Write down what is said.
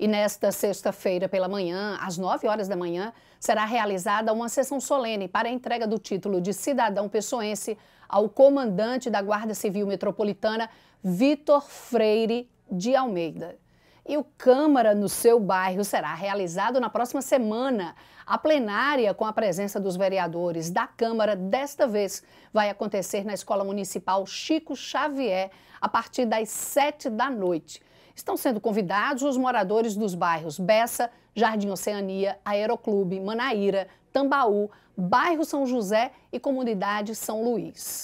E nesta sexta-feira pela manhã, às 9 horas da manhã, será realizada uma sessão solene para a entrega do título de cidadão pessoense ao comandante da Guarda Civil Metropolitana, Vitor Freire de Almeida e o Câmara no seu bairro será realizado na próxima semana. A plenária, com a presença dos vereadores da Câmara, desta vez vai acontecer na Escola Municipal Chico Xavier, a partir das sete da noite. Estão sendo convidados os moradores dos bairros Bessa, Jardim Oceania, Aeroclube, Manaíra, Tambaú, Bairro São José e Comunidade São Luís.